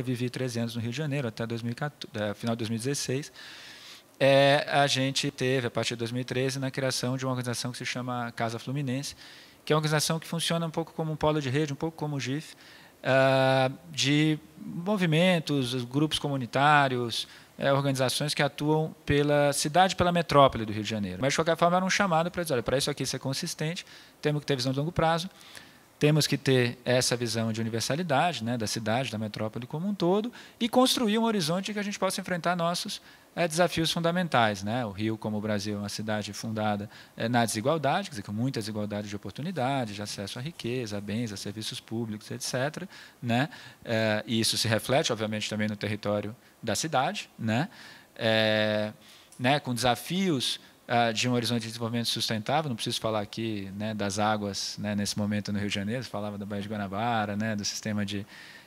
eu vivi 300 no Rio de Janeiro até 2014, é, final de 2016. É, a gente teve, a partir de 2013, na criação de uma organização que se chama Casa Fluminense, que é uma organização que funciona um pouco como um polo de rede, um pouco como o GIF, uh, ah, de movimentos, grupos comunitários, é, organizações que atuam pela cidade, pela metrópole do Rio de Janeiro. Mas, de qualquer forma, era um chamado para dizer, olha, para isso aqui ser consistente, temos que ter visão de longo prazo, temos que ter essa visão de universalidade né, da cidade, da metrópole como um todo, e construir um horizonte que a gente possa enfrentar nossos é, desafios fundamentais. Né? O Rio, como o Brasil, é uma cidade fundada é, na desigualdade, quer dizer, com muitas desigualdades de oportunidades, de acesso à riqueza, a bens, a serviços públicos, etc. Né? É, e isso se reflete, obviamente, também no território da cidade, né? né? com desafios ah, de um horizonte de desenvolvimento sustentável, não preciso falar aqui né, das águas né, nesse momento no Rio de Janeiro, Você falava da Baía de Guanabara, né, do sistema de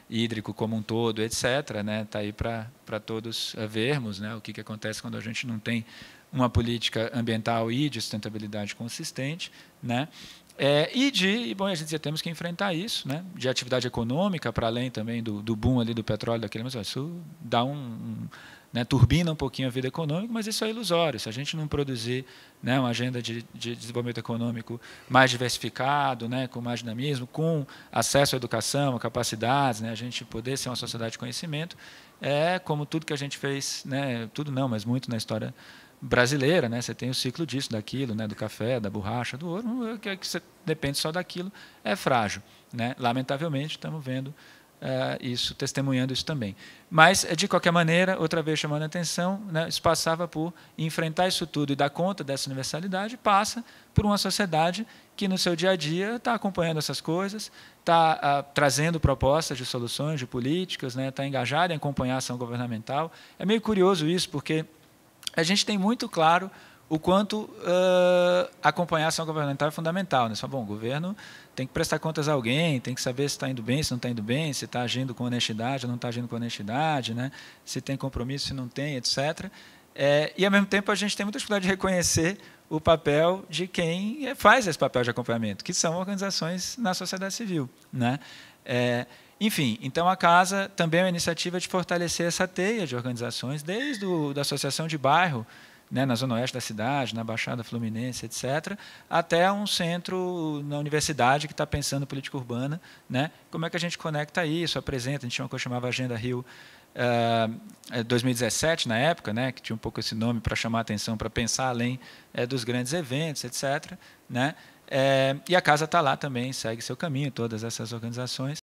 hídrico como um todo, etc. Está né, tá aí para todos ah, vermos né, o que, que acontece quando a gente não tem uma política ambiental e de sustentabilidade consistente. Né? É, e de, e bom, a gente dizia, temos que enfrentar isso, né? de atividade econômica, para além também do, do, boom ali do petróleo, daquele, mas isso dá um, um né, turbina um pouquinho a vida econômica, mas isso é ilusório. Se a gente não produzir né, uma agenda de, de, desenvolvimento econômico mais diversificado, né, com mais dinamismo, com acesso à educação, capacidades, né, a gente poder ser uma sociedade de conhecimento, é como tudo que a gente fez, né, tudo não, mas muito na história brasileira, né? Você tem o ciclo disso, daquilo, né? Do café, da borracha, do ouro, é que, é que você depende só daquilo, é frágil, né? Lamentavelmente estamos vendo eh, isso, testemunhando isso também. Mas eh, de qualquer maneira, outra vez chamando a atenção, né? Isso passava por enfrentar isso tudo e dar conta dessa universalidade, passa por uma sociedade que no seu dia a dia está acompanhando essas coisas, está uh, ah, trazendo propostas de soluções, de políticas, né? Está engajada em acompanhar a ação governamental. É meio curioso isso, porque a gente tem muito claro o quanto uh, acompanhar a ação governamental é fundamental. Né? Só, bom, o governo tem que prestar contas a alguém, tem que saber se está indo bem, se não está indo bem, se está agindo com honestidade ou não está agindo com honestidade, né? se tem compromisso, se não tem, etc. É, eh, e, ao mesmo tempo, a gente tem muita dificuldade de reconhecer o papel de quem faz esse papel de acompanhamento, que são organizações na sociedade civil. Né? É, enfim, então a casa também é uma iniciativa de fortalecer essa teia de organizações, desde da associação de bairro, né, na zona oeste da cidade, na Baixada Fluminense, etc., até um centro na universidade que está pensando política urbana. Né, como é que a gente conecta isso, apresenta? A gente tinha uma coisa que chamava Agenda Rio uh, eh, 2017, eh, na época, né, que tinha um pouco esse nome para chamar a atenção, para pensar além é, dos grandes eventos, etc. Né, é, e a casa está lá também, segue seu caminho, todas essas organizações.